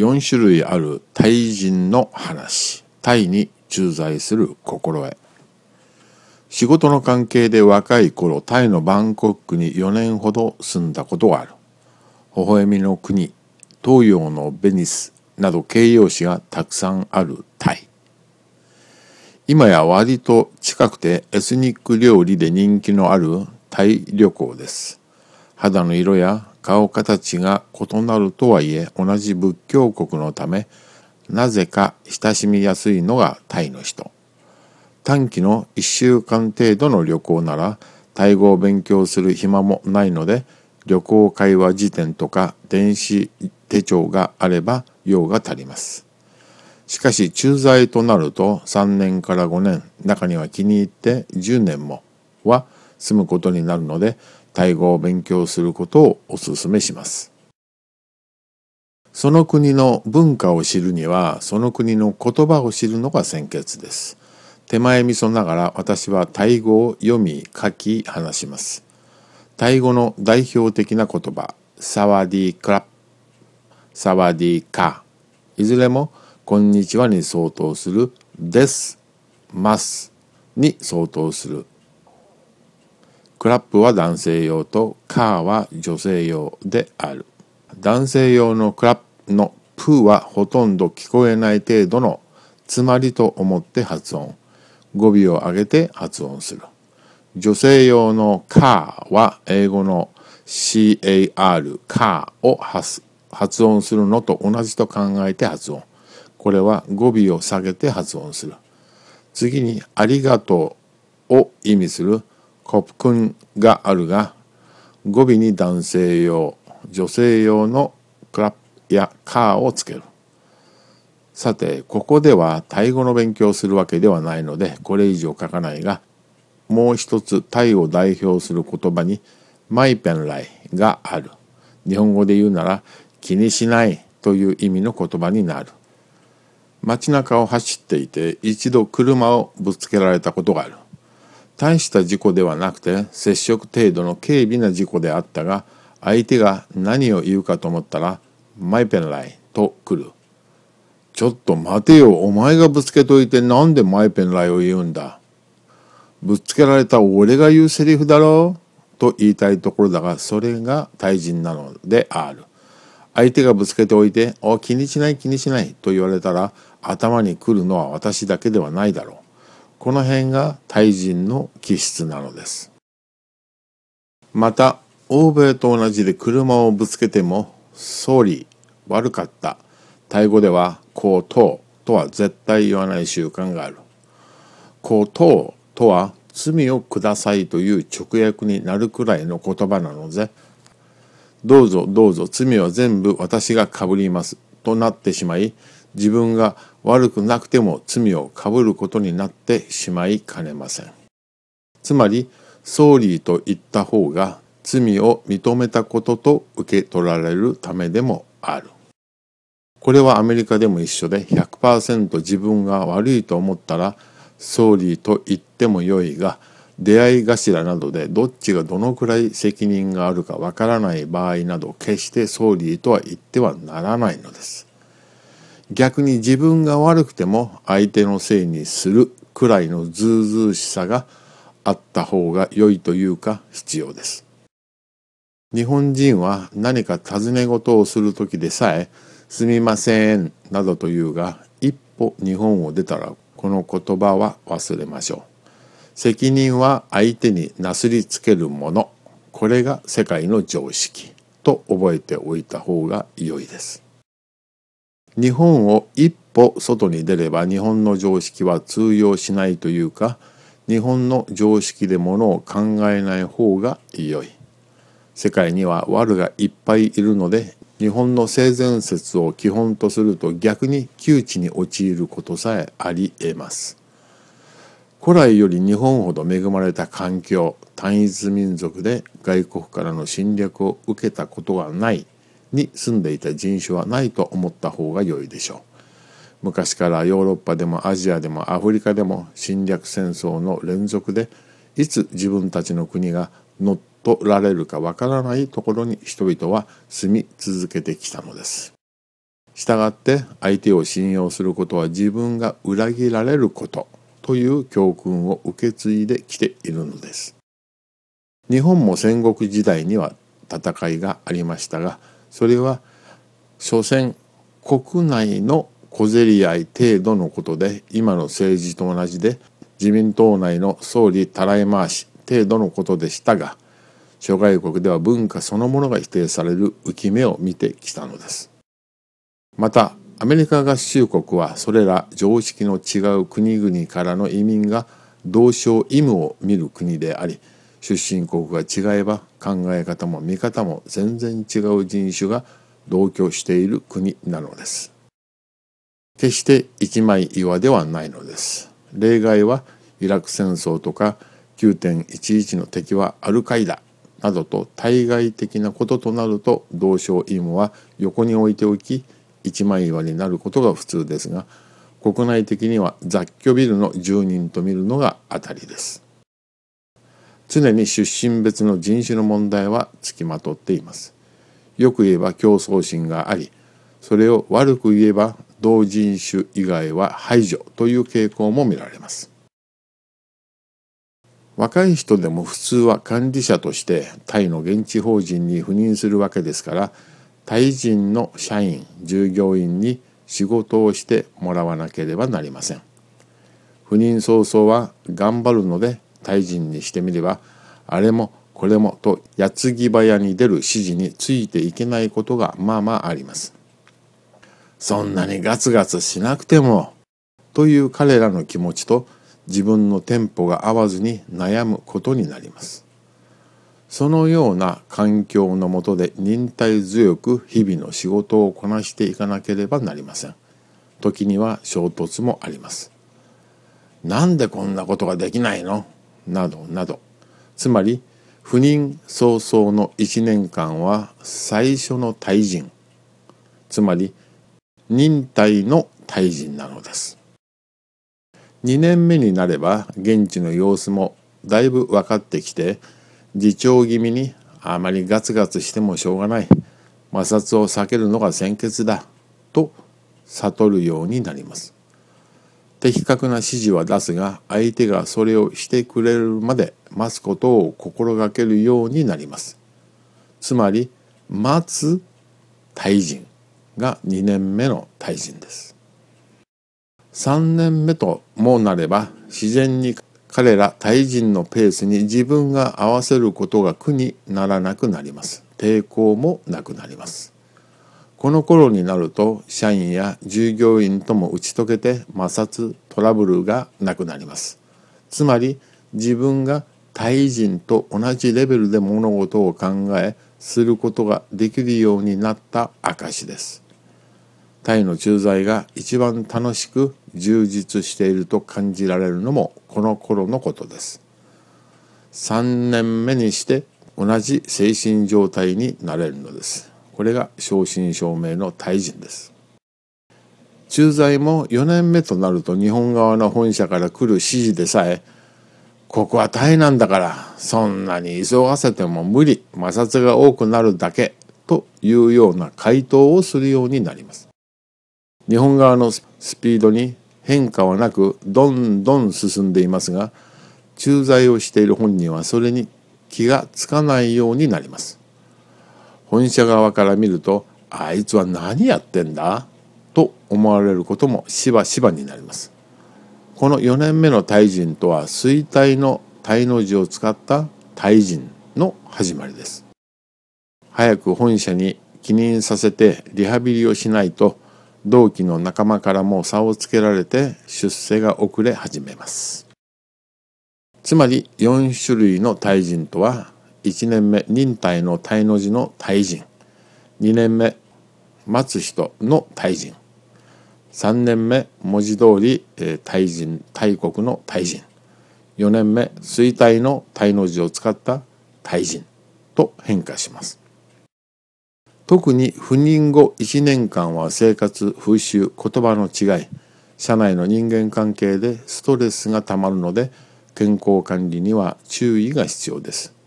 4種類あるタイ人の話タイに駐在する心得仕事の関係で若い頃タイのバンコクに4年ほど住んだことがある微笑みの国東洋のベニスなど形容詞がたくさんあるタイ今や割と近くてエスニック料理で人気のあるタイ旅行です肌の色や顔形が異なるとはいえ同じ仏教国のためなぜか親しみやすいのがタイの人短期の1週間程度の旅行ならタイ語を勉強する暇もないので旅行会話辞典とか電子手帳があれば用が足りますしかし駐在となると3年から5年中には気に入って10年もは住むことになるのでタイ語を勉強することをお勧めします。その国の文化を知るにはその国の言葉を知るのが先決です。手前味噌ながら私はタイ語を読み書き話します。タイ語の代表的な言葉サワディクラップサワディカいずれもこんにちはに相当するですますに相当するクラップは男性用とカーは女性用である男性用のクラップのプーはほとんど聞こえない程度のつまりと思って発音語尾を上げて発音する女性用のカーは英語の CAR カーを発音するのと同じと考えて発音これは語尾を下げて発音する次にありがとうを意味するコップンがあるが語尾に男性用女性用のクラップやカーをつけるさてここではタイ語の勉強をするわけではないのでこれ以上書かないがもう一つタイを代表する言葉にマイペンライがある日本語で言うなら気にしないという意味の言葉になる街中を走っていて一度車をぶつけられたことがある大した事故ではなくて接触程度の軽微な事故であったが相手が何を言うかと思ったら「マイペンライ」と来る「ちょっと待てよお前がぶつけといてなんでマイペンライを言うんだ」「ぶつけられた俺が言うセリフだろう」と言いたいところだがそれが対人なのである相手がぶつけておいて「お気にしない気にしない」と言われたら頭に来るのは私だけではないだろうこの辺が対人の気質なのです。また、欧米と同じで車をぶつけても、ソーリー、悪かった、タイ語では、こうとうとは絶対言わない習慣がある。こうとうとは、罪をくださいという直訳になるくらいの言葉なので、どうぞどうぞ罪は全部私がかぶりますとなってしまい、自分が悪くなくても罪をかぶることになってしまいかねません。つまり、ソーリーと言った方が罪を認めたことと受け取られるためでもある。これはアメリカでも一緒で100%自分が悪いと思ったら総理と言ってもよいが出会い頭などでどっちがどのくらい責任があるかわからない場合など決して総理とは言ってはならないのです。逆に自分が悪くても相手のせいにするくらいのずうずうしさがあった方が良いというか必要です。日本人は何か尋ね事をする時でさえ「すみません」などというが一歩日本を出たらこの言葉は忘れましょう。責任は相手になすりつけるものこれが世界の常識と覚えておいた方が良いです。日本を一歩外に出れば日本の常識は通用しないというか日本の常識でものを考えない方が良い。世界には悪がいっぱいいるので日本の性善説を基本とすると逆に窮地に陥ることさえありえます。古来より日本ほど恵まれた環境単一民族で外国からの侵略を受けたことがないに住んでいた人種はないと思った方が良いでしょう。昔からヨーロッパでもアジアでもアフリカでも侵略戦争の連続でいつ自分たちの国が乗っ取られるかわからないところに人々は住み続けてきたのです。したがって相手を信用することは自分が裏切られることという教訓を受け継いできているのです。日本も戦国時代には戦いがありましたがそれは所詮国内の小競り合い程度のことで今の政治と同じで自民党内の総理たらい回し程度のことでしたが諸外国では文化そのものが否定される浮き目を見てきたのですまたアメリカ合衆国はそれら常識の違う国々からの移民が同床異夢を見る国であり出身国が違えば考え方も見方も全然違う人種が同居している国なのです。決して一枚岩ではないのです。例外はイラク戦争とか9.11の敵はアルカイダなどと対外的なこととなると同床異夢は横に置いておき一枚岩になることが普通ですが国内的には雑居ビルの住人と見るのが当たりです。常に出身別の人種の問題は付きまとっています。よく言えば競争心がありそれを悪く言えば同人種以外は排除という傾向も見られます。若い人でも普通は管理者としてタイの現地法人に赴任するわけですからタイ人の社員従業員に仕事をしてもらわなければなりません。赴任早々は頑張るのでタイ人にしてみればあれもこれもと矢継ぎ早に出る指示についていけないことがまあまああります。そんなにガツガツしなくてもという彼らの気持ちと自分のテンポが合わずに悩むことになります。そのような環境のもとで忍耐強く日々の仕事をこなしていかなければなりません。時には衝突もあります。なんでこんなことができないのなどなどつまり赴任早々の1年間は最初の退人つまり忍耐の退人なのです2年目になれば現地の様子もだいぶ分かってきて自重気味にあまりガツガツしてもしょうがない摩擦を避けるのが先決だと悟るようになります的確な指示は出すが相手がそれをしてくれるまで待つことを心がけるようになります。つまり待つ対人が2年目の対人です。3年目ともなれば自然に彼ら対人のペースに自分が合わせることが苦にならなくなります。抵抗もなくなります。この頃になると社員や従業員とも打ち解けて摩擦トラブルがなくなりますつまり自分が他異人と同じレベルで物事を考えすることができるようになった証ですタイの駐在が一番楽しく充実していると感じられるのもこの頃のことです3年目にして同じ精神状態になれるのですこれが正真正銘のタイ人です駐在も4年目となると日本側の本社から来る指示でさえここはタイなんだからそんなに急がせても無理摩擦が多くなるだけというような回答をするようになります日本側のスピードに変化はなくどんどん進んでいますが駐在をしている本人はそれに気がつかないようになります本社側から見るとあいつは何やってんだと思われることもしばしばになります。この4年目の退陣人とは衰退の滞の字を使ったタイ人の始まりです。早く本社に帰任させてリハビリをしないと同期の仲間からも差をつけられて出世が遅れ始めます。つまり4種類の退陣人とは1年目忍耐の耐の字の耐人2年目待つ人の退陣3年目文字通り、えー、退大国の退陣4年目衰退の退の字を使った退人と変化します特に赴任後1年間は生活風習言葉の違い社内の人間関係でストレスがたまるので健康管理には注意が必要です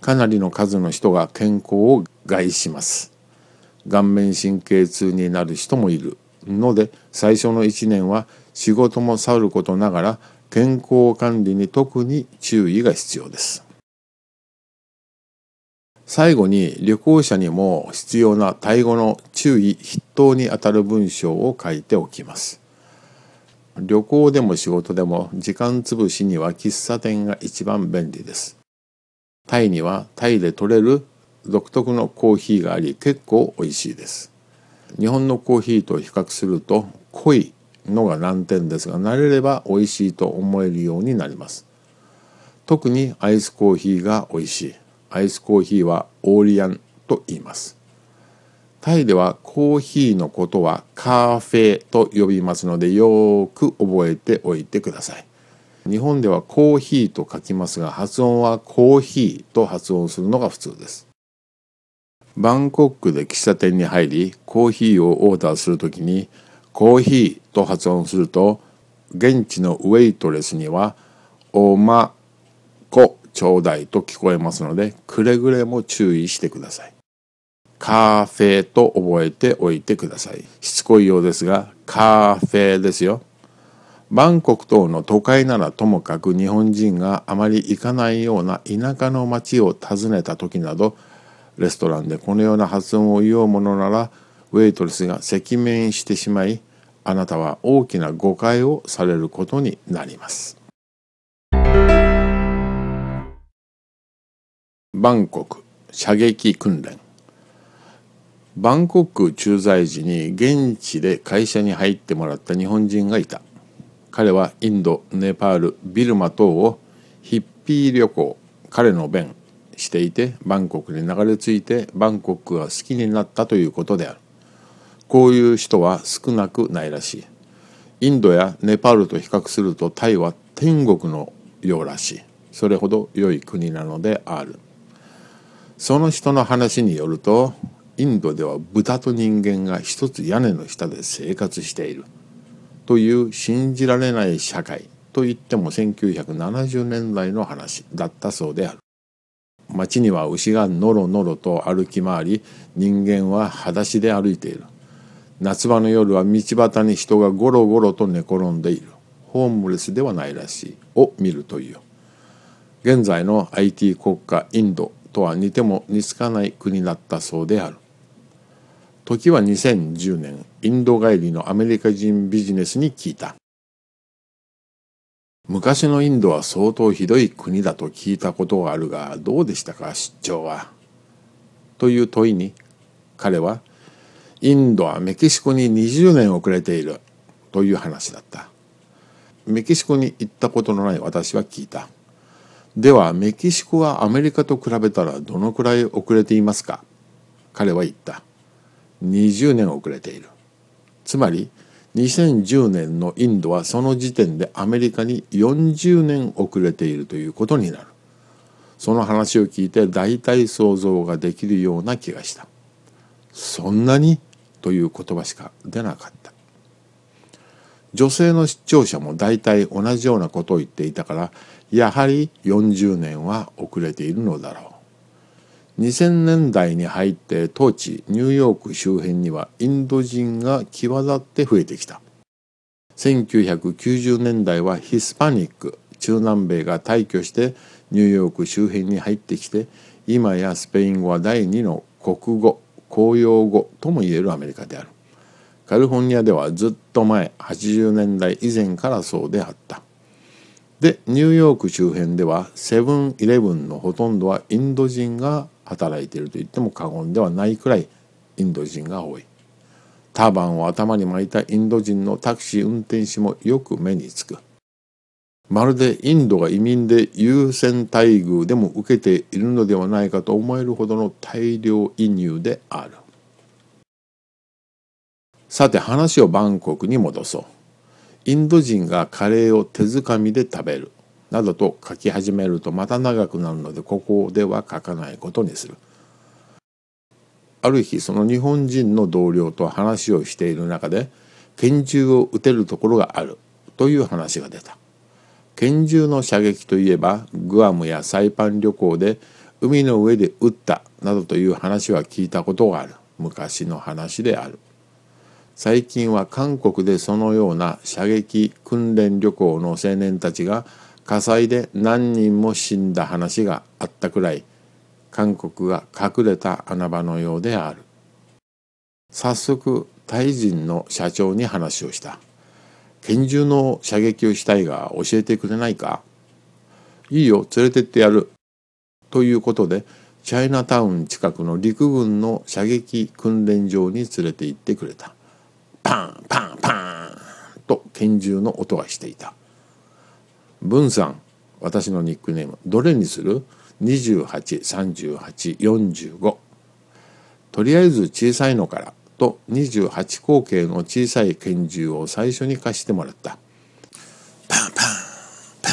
かなりの数の人が健康を害します顔面神経痛になる人もいるので最初の1年は仕事もさることながら健康管理に特に注意が必要です最後に旅行者にも必要なタイ語の注意筆頭にあたる文章を書いておきます旅行でも仕事でも時間つぶしには喫茶店が一番便利ですタイにはタイで採れる独特のコーヒーがあり結構美味しいです日本のコーヒーと比較すると濃いのが難点ですが慣れれば美味しいと思えるようになります特にアイスコーヒーが美味しいアイスコーヒーはオーリアンと言いますタイではコーヒーのことはカーフェと呼びますのでよーく覚えておいてください日本ではコーヒーと書きますが発音はコーヒーと発音するのが普通ですバンコクで喫茶店に入りコーヒーをオーダーする時にコーヒーと発音すると現地のウェイトレスにはおまこちょうだいと聞こえますのでくれぐれも注意してくださいカーフェと覚えておいてくださいしつこいようですがカーフェですよバンコク等の都会ならともかく日本人があまり行かないような田舎の街を訪ねた時などレストランでこのような発音を言おうものならウェイトレスが赤面してしまいあなたは大きな誤解をされることになりますバンコク射撃訓練バンコク駐在時に現地で会社に入ってもらった日本人がいた彼はインドネパールビルマ等をヒッピー旅行彼の弁していてバンコクに流れ着いてバンコクが好きになったということであるこういう人は少なくないらしいインドやネパールと比較するとタイは天国のようらしいそれほど良い国なのであるその人の話によるとインドでは豚と人間が一つ屋根の下で生活しているという信じられない社会といっても1970年代の話だったそうである。街には牛がのろのろと歩き回り人間は裸足で歩いている夏場の夜は道端に人がゴロゴロと寝転んでいるホームレスではないらしいを見るという現在の IT 国家インドとは似ても似つかない国だったそうである時は2010年インド帰りのアメリカ人ビジネスに聞いた。昔のインドは相当ひどい国だと聞いたことがあるが、どうでしたか、出張は。という問いに、彼は、インドはメキシコに20年遅れているという話だった。メキシコに行ったことのない私は聞いた。ではメキシコはアメリカと比べたらどのくらい遅れていますか彼は言った。20年遅れている。つまり2010年のインドはその時点でアメリカに40年遅れているということになるその話を聞いて大体想像ができるような気がしたそんなにという言葉しか出なかった女性の視聴者も大体同じようなことを言っていたからやはり40年は遅れているのだろう2000年代に入って当地ニューヨーク周辺にはインド人が際立って増えてきた1990年代はヒスパニック中南米が退去してニューヨーク周辺に入ってきて今やスペイン語は第2の国語公用語ともいえるアメリカであるカリフォルニアではずっと前80年代以前からそうであったでニューヨーク周辺ではセブンイレブンのほとんどはインド人が働いていると言っても過言ではないくらいインド人が多いターバンを頭に巻いたインド人のタクシー運転手もよく目につくまるでインドが移民で優先待遇でも受けているのではないかと思えるほどの大量移入であるさて話をバンコクに戻そうインド人がカレーを手づかみで食べるなどと書き始めるとまた長くなるのでここでは書かないことにする。ある日その日本人の同僚と話をしている中で拳銃を撃てるところがあるという話が出た。拳銃の射撃といえばグアムやサイパン旅行で海の上で撃ったなどという話は聞いたことがある昔の話である最近は韓国でそのような射撃訓練旅行の青年たちが火災で何人も死んだ話があったくらい韓国が隠れた穴場のようである早速タイ人の社長に話をした拳銃の射撃をしたいが教えてくれないかいいよ連れてってやるということでチャイナタウン近くの陸軍の射撃訓練場に連れて行ってくれたパンパンパンと拳銃の音がしていた文さん私のニックネームどれにする ?283845 とりあえず小さいのからと28口径の小さい拳銃を最初に貸してもらったパンパンパ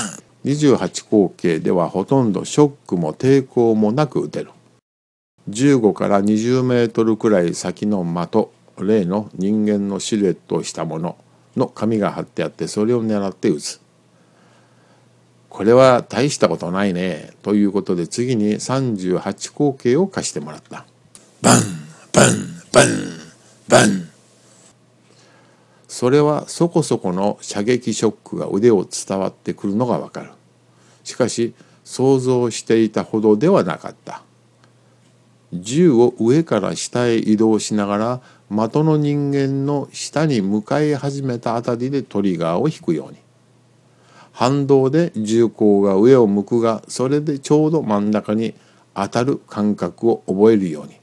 ンパン28口径ではほとんどショックも抵抗もなく撃てる15から20メートルくらい先の的例の人間のシルエットをしたものの紙が貼ってあってそれを狙って撃つこれは大したことないね。ということで次に38口径を貸してもらった。バンバンバンバンそれはそこそこの射撃ショックが腕を伝わってくるのがわかる。しかし想像していたほどではなかった。銃を上から下へ移動しながら的の人間の下に向かい始めたあたりでトリガーを引くように反動で銃口が上を向くがそれでちょうど真ん中に当たる感覚を覚えるように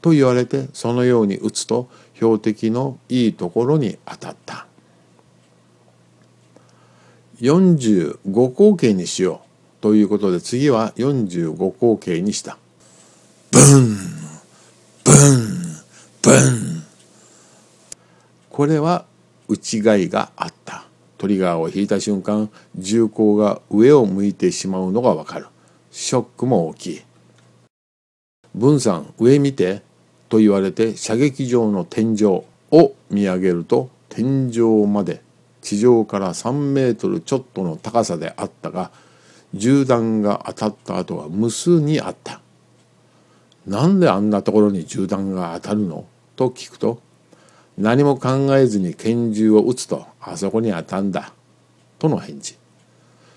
と言われてそのように打つと標的のいいところに当たった45口径にしようということで次は45口径にしたブンブンブンこれは内外があったトリガーを引いた瞬間銃口が上を向いてしまうのがわかるショックも大きい「文さん上見て」と言われて射撃場の天井を見上げると天井まで地上から3メートルちょっとの高さであったが銃弾が当たった後は無数にあった。なんであんなところに銃弾が当たるのと聞くと何も考えずに拳銃を撃つとあそこに当たんだ」との返事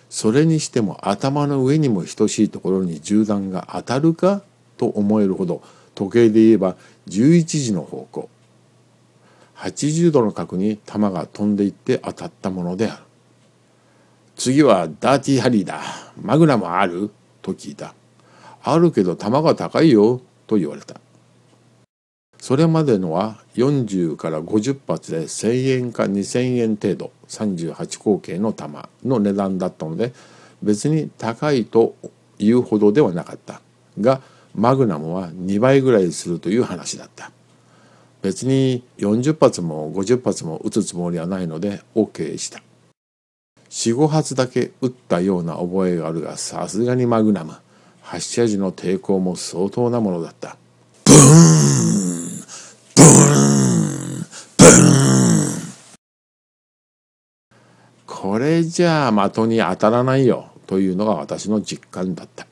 それにしても頭の上にも等しいところに銃弾が当たるかと思えるほど時計で言えば11時の方向80度の角に弾が飛んでいって当たったものである次はダーティーハリーだマグナムあると聞いたあるけど弾が高いよと言われたそれまでのは40から50発で1,000円か2,000円程度38口径の弾の値段だったので別に高いというほどではなかったがマグナムは2倍ぐらいするという話だった別に40発も50発も撃つつもりはないので OK した45発だけ撃ったような覚えがあるがさすがにマグナム発射時の抵抗も相当なものだったこれじゃあ的に当たらないよというのが私の実感だった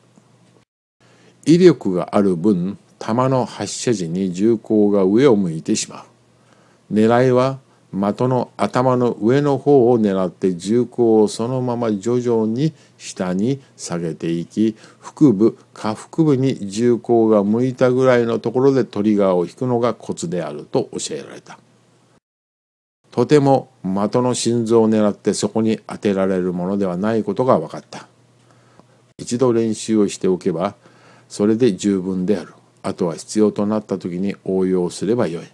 威力がある分弾の発射時に銃口が上を向いてしまう狙いは的の頭の上の方を狙って銃口をそのまま徐々に下に下げていき腹部下腹部に銃口が向いたぐらいのところでトリガーを引くのがコツであると教えられた。とても的の心臓を狙ってそこに当てられるものではないことが分かった一度練習をしておけばそれで十分であるあとは必要となった時に応用すればよい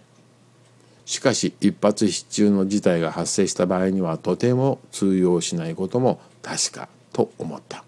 しかし一発必中の事態が発生した場合にはとても通用しないことも確かと思った